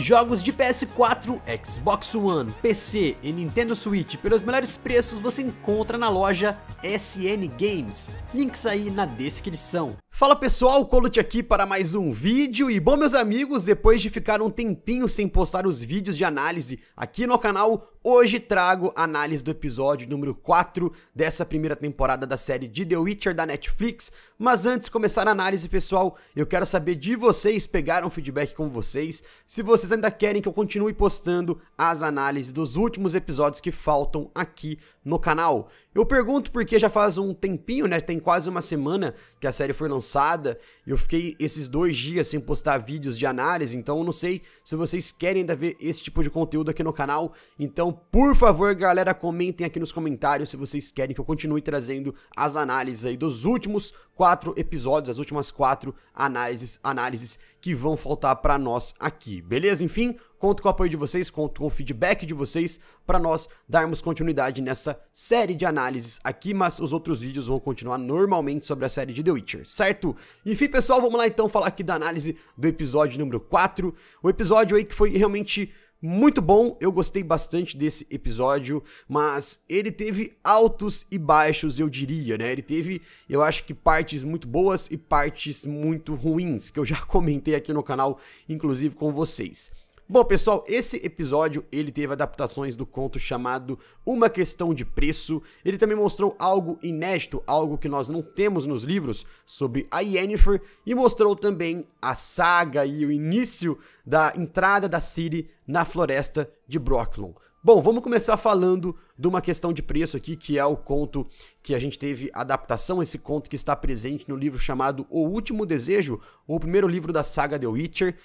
Jogos de PS4, Xbox One, PC e Nintendo Switch pelos melhores preços você encontra na loja SN Games. Links aí na descrição. Fala pessoal, te aqui para mais um vídeo e bom meus amigos, depois de ficar um tempinho sem postar os vídeos de análise aqui no canal, hoje trago a análise do episódio número 4 dessa primeira temporada da série de The Witcher da Netflix, mas antes de começar a análise pessoal, eu quero saber de vocês, pegaram feedback com vocês, se vocês ainda querem que eu continue postando as análises dos últimos episódios que faltam aqui no canal. Eu pergunto porque já faz um tempinho, né? Tem quase uma semana que a série foi lançada. E eu fiquei esses dois dias sem postar vídeos de análise. Então eu não sei se vocês querem ainda ver esse tipo de conteúdo aqui no canal. Então, por favor, galera, comentem aqui nos comentários se vocês querem que eu continue trazendo as análises aí dos últimos quatro episódios, as últimas quatro análises, análises que vão faltar para nós aqui, beleza? Enfim, conto com o apoio de vocês, conto com o feedback de vocês para nós darmos continuidade nessa série de análises aqui, mas os outros vídeos vão continuar normalmente sobre a série de The Witcher, certo? Enfim, pessoal, vamos lá então falar aqui da análise do episódio número 4. O episódio aí que foi realmente muito bom, eu gostei bastante desse episódio, mas ele teve altos e baixos, eu diria, né? Ele teve, eu acho que partes muito boas e partes muito ruins, que eu já comentei aqui no canal, inclusive com vocês. Bom, pessoal, esse episódio ele teve adaptações do conto chamado Uma Questão de Preço. Ele também mostrou algo inédito, algo que nós não temos nos livros sobre a Yennefer e mostrou também a saga e o início da entrada da Ciri na floresta de Brocklon. Bom, vamos começar falando de uma questão de preço aqui, que é o conto que a gente teve adaptação, esse conto que está presente no livro chamado O Último Desejo, o primeiro livro da saga The Witcher.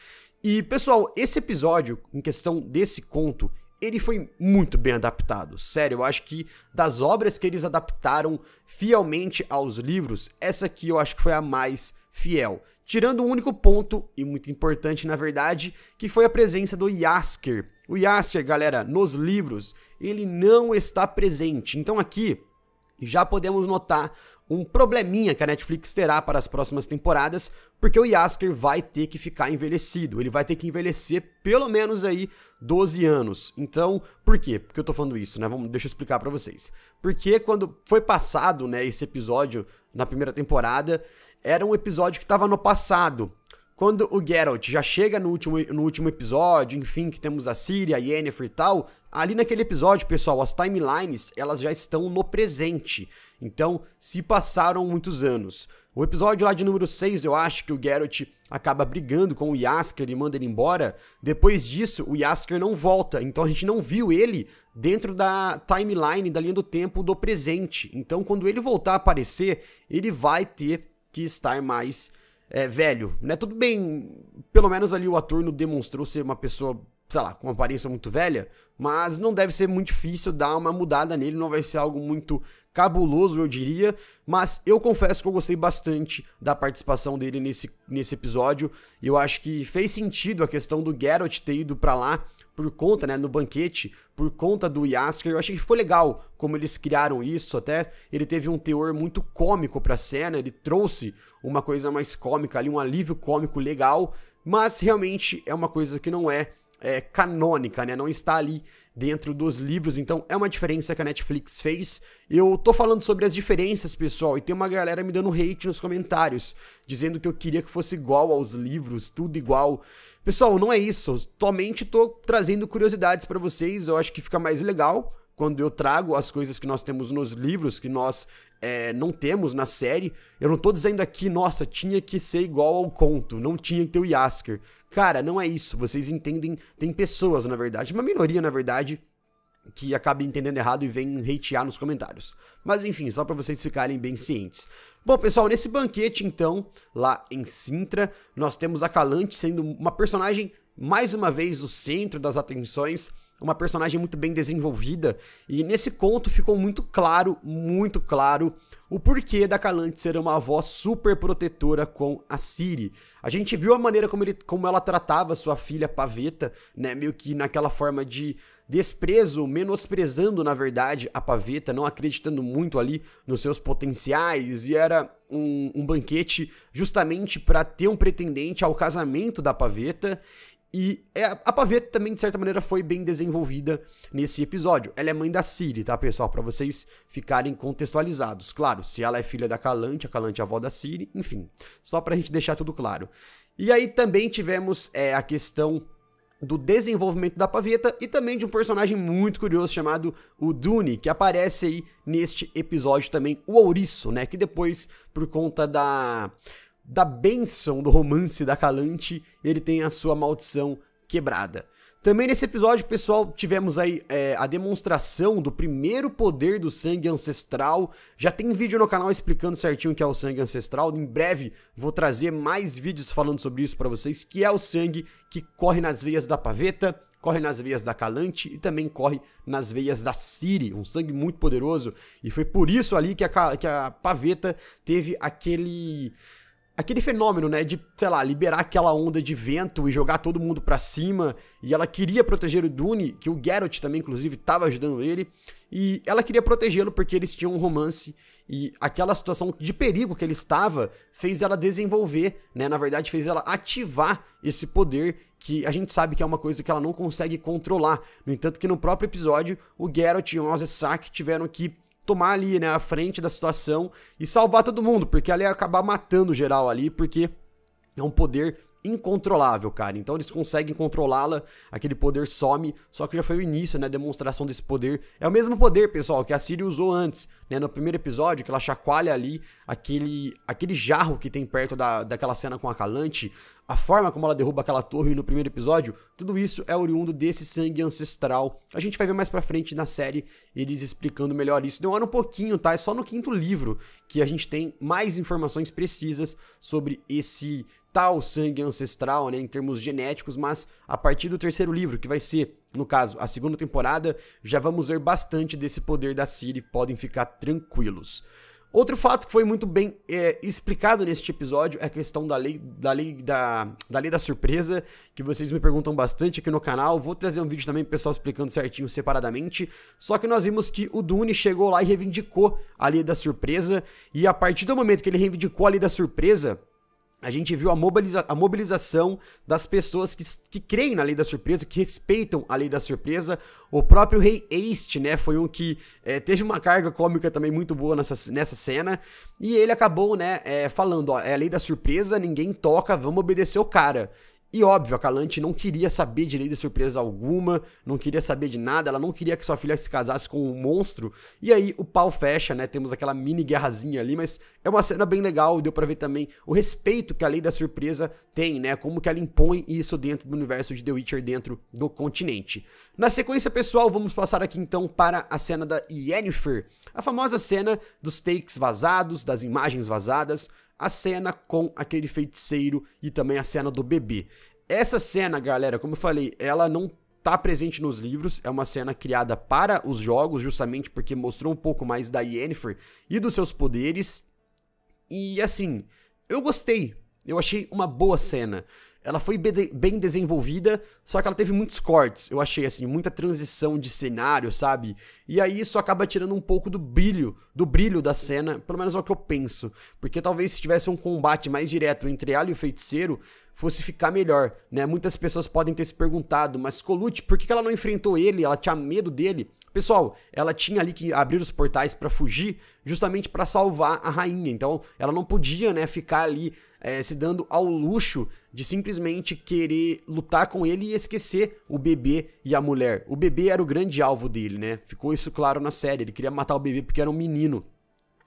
E pessoal, esse episódio, em questão desse conto, ele foi muito bem adaptado. Sério, eu acho que das obras que eles adaptaram fielmente aos livros, essa aqui eu acho que foi a mais fiel. Tirando um único ponto, e muito importante na verdade, que foi a presença do Yasker. O Yasker, galera, nos livros, ele não está presente. Então aqui já podemos notar um probleminha que a Netflix terá para as próximas temporadas, porque o Yasker vai ter que ficar envelhecido. Ele vai ter que envelhecer pelo menos aí 12 anos. Então, por quê? Porque eu tô falando isso, né? Vamos, deixa eu explicar para vocês. Porque quando foi passado, né, esse episódio na primeira temporada, era um episódio que estava no passado quando o Geralt já chega no último, no último episódio, enfim, que temos a Ciri, a Yennefer e tal, ali naquele episódio, pessoal, as timelines, elas já estão no presente. Então, se passaram muitos anos. O episódio lá de número 6, eu acho que o Geralt acaba brigando com o Yasker e manda ele embora. Depois disso, o Yasker não volta, então a gente não viu ele dentro da timeline, da linha do tempo do presente. Então, quando ele voltar a aparecer, ele vai ter que estar mais é, velho, né? Tudo bem, pelo menos ali o ator não demonstrou ser uma pessoa, sei lá, com uma aparência muito velha, mas não deve ser muito difícil dar uma mudada nele, não vai ser algo muito cabuloso, eu diria, mas eu confesso que eu gostei bastante da participação dele nesse, nesse episódio. Eu acho que fez sentido a questão do Geralt ter ido para lá por conta, né, no banquete, por conta do Yasker. Eu achei que ficou legal como eles criaram isso, até ele teve um teor muito cômico pra cena, ele trouxe uma coisa mais cômica ali, um alívio cômico legal, mas realmente é uma coisa que não é, é canônica, né, não está ali dentro dos livros. Então é uma diferença que a Netflix fez. Eu tô falando sobre as diferenças, pessoal, e tem uma galera me dando hate nos comentários, dizendo que eu queria que fosse igual aos livros, tudo igual. Pessoal, não é isso. Somente tô trazendo curiosidades para vocês, eu acho que fica mais legal quando eu trago as coisas que nós temos nos livros, que nós é, não temos na série, eu não tô dizendo aqui, nossa, tinha que ser igual ao conto, não tinha que ter o Yasker. Cara, não é isso. Vocês entendem, tem pessoas, na verdade, uma minoria, na verdade, que acaba entendendo errado e vem hatear nos comentários. Mas enfim, só para vocês ficarem bem cientes. Bom, pessoal, nesse banquete, então, lá em Sintra, nós temos a Calante sendo uma personagem, mais uma vez, o centro das atenções uma personagem muito bem desenvolvida, e nesse conto ficou muito claro, muito claro, o porquê da Calante ser uma avó super protetora com a Siri. A gente viu a maneira como, ele, como ela tratava sua filha Paveta, né, meio que naquela forma de desprezo, menosprezando, na verdade, a paveta, não acreditando muito ali nos seus potenciais, e era um, um banquete justamente para ter um pretendente ao casamento da paveta. E é, a Paveta também, de certa maneira, foi bem desenvolvida nesse episódio. Ela é mãe da Siri, tá, pessoal? para vocês ficarem contextualizados. Claro, se ela é filha da Calante, a Calante é a avó da Siri, enfim. Só pra gente deixar tudo claro. E aí também tivemos é, a questão do desenvolvimento da Paveta e também de um personagem muito curioso chamado o Dune, que aparece aí neste episódio também, o Ouriço, né? Que depois, por conta da da bênção do romance da Calante, ele tem a sua maldição quebrada. Também nesse episódio, pessoal, tivemos aí é, a demonstração do primeiro poder do sangue ancestral. Já tem vídeo no canal explicando certinho o que é o sangue ancestral. Em breve vou trazer mais vídeos falando sobre isso para vocês, que é o sangue que corre nas veias da paveta, corre nas veias da Calante e também corre nas veias da Siri, um sangue muito poderoso. E foi por isso ali que a, que a paveta teve aquele aquele fenômeno, né, de, sei lá, liberar aquela onda de vento e jogar todo mundo para cima, e ela queria proteger o Dune, que o Geralt também inclusive estava ajudando ele, e ela queria protegê-lo porque eles tinham um romance e aquela situação de perigo que ele estava fez ela desenvolver, né, na verdade fez ela ativar esse poder que a gente sabe que é uma coisa que ela não consegue controlar. No entanto que no próprio episódio, o Geralt e o Nozesack tiveram que tomar ali, né, a frente da situação e salvar todo mundo, porque ela ia acabar matando geral ali, porque é um poder incontrolável, cara. Então eles conseguem controlá-la, aquele poder some, só que já foi o início, né, demonstração desse poder. É o mesmo poder, pessoal, que a Siri usou antes, né, no primeiro episódio, que ela chacoalha ali aquele, aquele jarro que tem perto da, daquela cena com a Calante, a forma como ela derruba aquela torre no primeiro episódio, tudo isso é oriundo desse sangue ancestral. A gente vai ver mais pra frente na série eles explicando melhor isso. Demora um pouquinho, tá? É só no quinto livro que a gente tem mais informações precisas sobre esse tal sangue ancestral, né, em termos genéticos, mas a partir do terceiro livro, que vai ser, no caso, a segunda temporada, já vamos ver bastante desse poder da Ciri, podem ficar tranquilos. Outro fato que foi muito bem é, explicado neste episódio é a questão da lei, da, lei da, da lei da surpresa, que vocês me perguntam bastante aqui no canal. Vou trazer um vídeo também pro pessoal explicando certinho separadamente. Só que nós vimos que o Dune chegou lá e reivindicou a lei da surpresa. E a partir do momento que ele reivindicou a lei da surpresa, a gente viu a, mobiliza a mobilização das pessoas que, que creem na lei da surpresa, que respeitam a lei da surpresa. O próprio Rei East, né, foi um que é, teve uma carga cômica também muito boa nessa, nessa cena. E ele acabou, né, é, falando, ó, é a lei da surpresa, ninguém toca, vamos obedecer o cara. E óbvio, a Calante não queria saber de lei de surpresa alguma, não queria saber de nada, ela não queria que sua filha se casasse com um monstro. E aí o pau fecha, né? Temos aquela mini guerrazinha ali, mas é uma cena bem legal, deu para ver também o respeito que a lei da surpresa tem, né? Como que ela impõe isso dentro do universo de The Witcher dentro do continente. Na sequência, pessoal, vamos passar aqui então para a cena da Yennefer, a famosa cena dos takes vazados, das imagens vazadas, a cena com aquele feiticeiro e também a cena do bebê. Essa cena, galera, como eu falei, ela não tá presente nos livros, é uma cena criada para os jogos, justamente porque mostrou um pouco mais da Yennefer e dos seus poderes. E assim, eu gostei, eu achei uma boa cena ela foi bem desenvolvida, só que ela teve muitos cortes, eu achei assim, muita transição de cenário, sabe? E aí isso acaba tirando um pouco do brilho, do brilho da cena, pelo menos é o que eu penso, porque talvez se tivesse um combate mais direto entre ela e o feiticeiro, fosse ficar melhor, né? Muitas pessoas podem ter se perguntado, mas Colute, por que ela não enfrentou ele? Ela tinha medo dele? Pessoal, ela tinha ali que abrir os portais para fugir, justamente para salvar a rainha. Então, ela não podia, né, ficar ali é, se dando ao luxo de simplesmente querer lutar com ele e esquecer o bebê e a mulher. O bebê era o grande alvo dele, né? Ficou isso claro na série. Ele queria matar o bebê porque era um menino.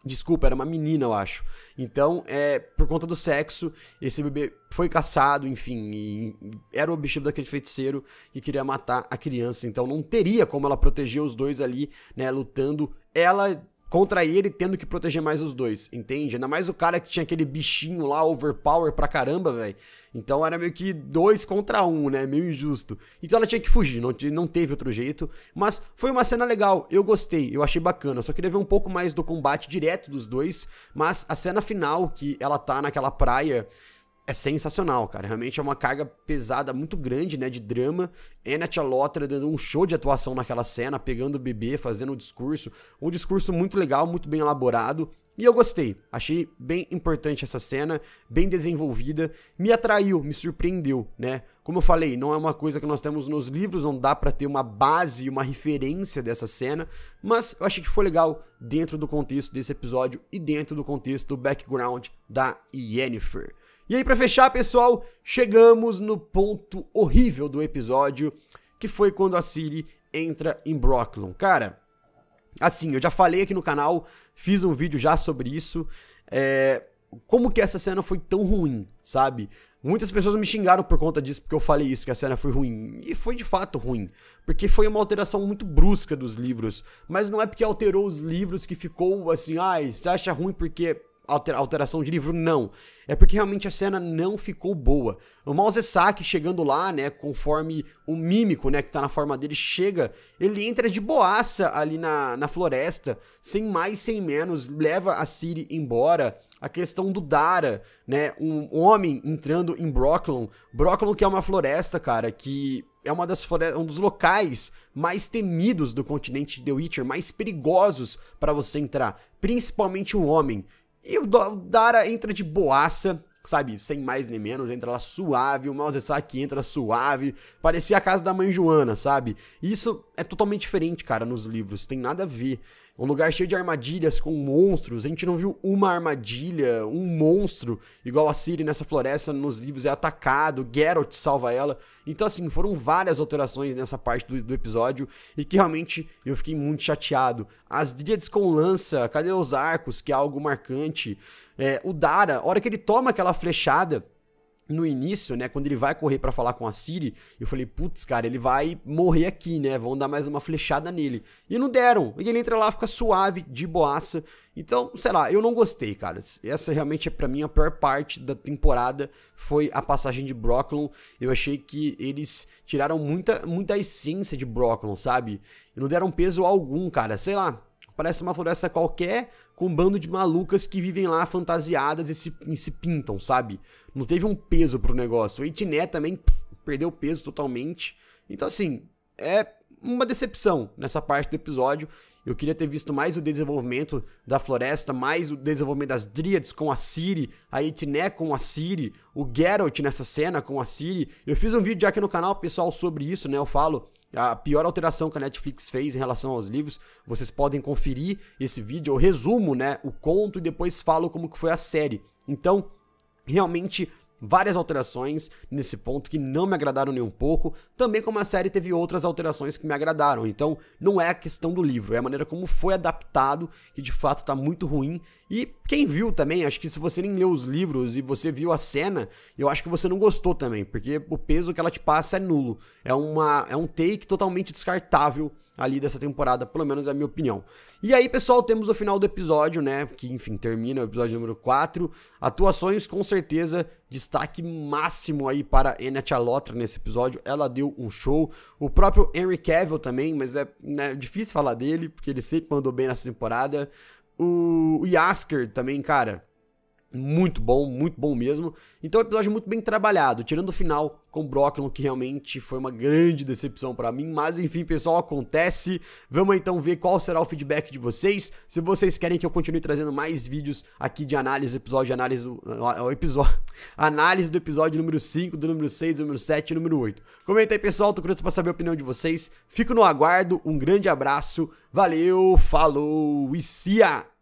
Desculpa, era uma menina, eu acho. Então, é, por conta do sexo, esse bebê foi caçado, enfim, era o objetivo daquele feiticeiro que queria matar a criança. Então, não teria como ela proteger os dois ali, né, lutando. Ela contra ele tendo que proteger mais os dois, entende? Ainda mais o cara que tinha aquele bichinho lá, overpower pra caramba, velho. Então era meio que dois contra um, né? Meio injusto. Então ela tinha que fugir, não, não teve outro jeito. Mas foi uma cena legal, eu gostei, eu achei bacana. só queria ver um pouco mais do combate direto dos dois. Mas a cena final, que ela tá naquela praia é sensacional, cara. Realmente é uma carga pesada muito grande, né, de drama. Annette Alotra dando um show de atuação naquela cena, pegando o bebê, fazendo o discurso. Um discurso muito legal, muito bem elaborado. E eu gostei. Achei bem importante essa cena, bem desenvolvida, me atraiu, me surpreendeu, né? Como eu falei, não é uma coisa que nós temos nos livros, não dá para ter uma base, uma referência dessa cena, mas eu achei que foi legal dentro do contexto desse episódio e dentro do contexto do background da Yennefer. E aí, para fechar, pessoal, chegamos no ponto horrível do episódio, que foi quando a Ciri entra em Brocklon. Cara, assim, eu já falei aqui no canal, fiz um vídeo já sobre isso. É, como que essa cena foi tão ruim, sabe? Muitas pessoas me xingaram por conta disso, porque eu falei isso, que a cena foi ruim. E foi de fato ruim. Porque foi uma alteração muito brusca dos livros. Mas não é porque alterou os livros que ficou assim, ai, ah, você acha ruim porque alteração de livro, não. É porque realmente a cena não ficou boa. O Mausesaki chegando lá, né, conforme o mímico, né, que tá na forma dele, chega, ele entra de boaça ali na, na floresta, sem mais, sem menos, leva a Siri embora. A questão do Dara, né, um homem entrando em Brocklon. Brocklon que é uma floresta, cara, que é uma das um dos locais mais temidos do continente de The Witcher, mais perigosos para você entrar, principalmente um homem. E o Dara entra de boaça, sabe? Sem mais nem menos, entra lá suave, o Mausesaki entra suave, parecia a casa da mãe Joana, sabe? E isso é totalmente diferente, cara, nos livros, tem nada a ver. Um lugar cheio de armadilhas com monstros. A gente não viu uma armadilha, um monstro, igual a Ciri nessa floresta nos livros é atacado, Geralt salva ela. Então, assim, foram várias alterações nessa parte do, do episódio e que realmente eu fiquei muito chateado. As Díades com lança, cadê os arcos, que é algo marcante. É, o Dara, a hora que ele toma aquela flechada no início, né, quando ele vai correr para falar com a Siri, eu falei, putz, cara, ele vai morrer aqui, né? Vão dar mais uma flechada nele. E não deram. E ele entra lá, fica suave, de boaça. Então, sei lá, eu não gostei, cara. Essa realmente é para mim a pior parte da temporada foi a passagem de Brocklon. Eu achei que eles tiraram muita muita essência de Brocklon, sabe? E não deram peso algum, cara. Sei lá, parece uma floresta qualquer, com um bando de malucas que vivem lá fantasiadas e se, e se pintam, sabe? Não teve um peso pro negócio. O Itiné também pff, perdeu peso totalmente. Então, assim, é uma decepção nessa parte do episódio. Eu queria ter visto mais o desenvolvimento da floresta, mais o desenvolvimento das Dríades com a Siri, a Itiné com a Siri, o Geralt nessa cena com a Siri. Eu fiz um vídeo já aqui no canal, pessoal, sobre isso, né? Eu falo a pior alteração que a Netflix fez em relação aos livros. Vocês podem conferir esse vídeo, eu resumo, né, o conto e depois falo como que foi a série. Então, realmente várias alterações nesse ponto que não me agradaram nem um pouco, também como a série teve outras alterações que me agradaram. Então, não é a questão do livro, é a maneira como foi adaptado que de fato está muito ruim e quem viu também, acho que se você nem leu os livros e você viu a cena, eu acho que você não gostou também, porque o peso que ela te passa é nulo. É, uma, é um take totalmente descartável ali dessa temporada, pelo menos é a minha opinião. E aí, pessoal, temos o final do episódio, né? Que, enfim, termina o episódio número 4. Atuações, com certeza, destaque máximo aí para Enya Chalotra nesse episódio. Ela deu um show. O próprio Henry Cavill também, mas é né, difícil falar dele, porque ele sempre mandou bem nessa temporada. O, Yasker também, cara muito bom, muito bom mesmo. Então, é episódio muito bem trabalhado, tirando o final com o Brocklon, que realmente foi uma grande decepção para mim. Mas, enfim, pessoal, acontece. Vamos então ver qual será o feedback de vocês. Se vocês querem que eu continue trazendo mais vídeos aqui de análise, episódio de análise do. episódio. Análise do episódio número 5, do número 6, do número 7 e número 8. Comenta aí, pessoal, tô curioso pra saber a opinião de vocês. Fico no aguardo, um grande abraço, valeu, falou e a...